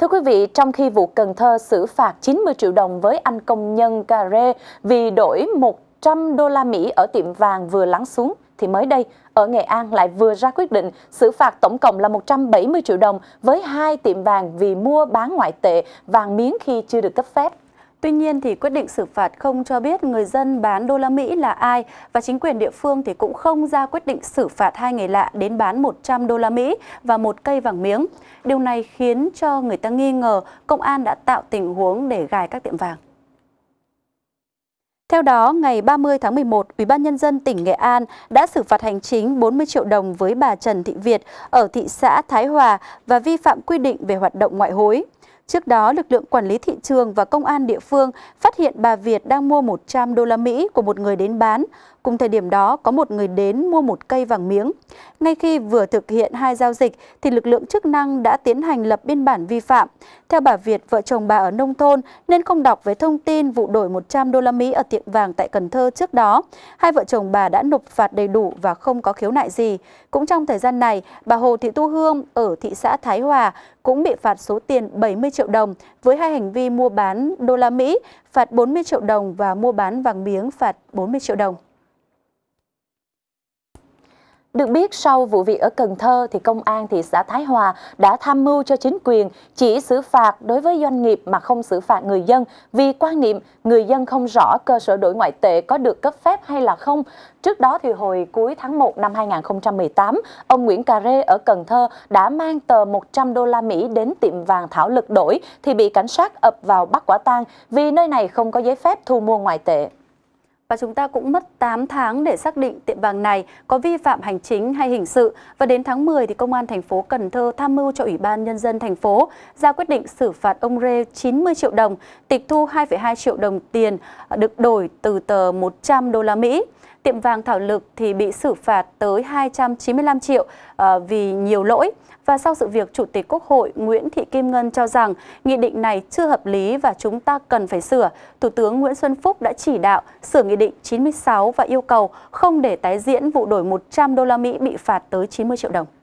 Thưa quý vị, trong khi vụ Cần Thơ xử phạt 90 triệu đồng với anh công nhân cà rê vì đổi 100 đô la Mỹ ở tiệm vàng vừa lắng xuống, thì mới đây ở Nghệ An lại vừa ra quyết định xử phạt tổng cộng là 170 triệu đồng với hai tiệm vàng vì mua bán ngoại tệ vàng miếng khi chưa được cấp phép. Tuy nhiên thì quyết định xử phạt không cho biết người dân bán đô la Mỹ là ai và chính quyền địa phương thì cũng không ra quyết định xử phạt hai người lạ đến bán 100 đô la Mỹ và một cây vàng miếng. Điều này khiến cho người ta nghi ngờ công an đã tạo tình huống để gài các tiệm vàng. Theo đó, ngày 30 tháng 11, Ủy ban nhân dân tỉnh Nghệ An đã xử phạt hành chính 40 triệu đồng với bà Trần Thị Việt ở thị xã Thái Hòa và vi phạm quy định về hoạt động ngoại hối. Trước đó, lực lượng quản lý thị trường và công an địa phương phát hiện bà Việt đang mua 100 đô la Mỹ của một người đến bán. Cùng thời điểm đó, có một người đến mua một cây vàng miếng. Ngay khi vừa thực hiện hai giao dịch, thì lực lượng chức năng đã tiến hành lập biên bản vi phạm. Theo bà Việt, vợ chồng bà ở nông thôn nên không đọc về thông tin vụ đổi 100 đô la Mỹ ở tiệm vàng tại Cần Thơ trước đó. Hai vợ chồng bà đã nộp phạt đầy đủ và không có khiếu nại gì. Cũng trong thời gian này, bà Hồ Thị Tu Hương ở thị xã Thái Hòa cũng bị phạt số tiền 70 triệu đồng với hai hành vi mua bán đô la Mỹ phạt 40 triệu đồng và mua bán vàng miếng phạt 40 triệu đồng. Được biết sau vụ việc ở Cần Thơ thì công an thị xã Thái Hòa đã tham mưu cho chính quyền chỉ xử phạt đối với doanh nghiệp mà không xử phạt người dân vì quan niệm người dân không rõ cơ sở đổi ngoại tệ có được cấp phép hay là không. Trước đó thì hồi cuối tháng 1 năm 2018, ông Nguyễn Cà Rê ở Cần Thơ đã mang tờ 100 đô la Mỹ đến tiệm vàng Thảo Lực đổi thì bị cảnh sát ập vào bắt quả tang vì nơi này không có giấy phép thu mua ngoại tệ và chúng ta cũng mất 8 tháng để xác định tiệm vàng này có vi phạm hành chính hay hình sự và đến tháng 10 thì công an thành phố Cần Thơ tham mưu cho Ủy ban nhân dân thành phố ra quyết định xử phạt ông Rê 90 triệu đồng, tịch thu 2,2 triệu đồng tiền được đổi từ tờ 100 đô la Mỹ. Tiệm vàng Thảo Lực thì bị xử phạt tới 295 triệu ờ, vì nhiều lỗi. Và sau sự việc, Chủ tịch Quốc hội Nguyễn Thị Kim Ngân cho rằng nghị định này chưa hợp lý và chúng ta cần phải sửa. Thủ tướng Nguyễn Xuân Phúc đã chỉ đạo sửa nghị định 96 và yêu cầu không để tái diễn vụ đổi 100 đô la Mỹ bị phạt tới 90 triệu đồng.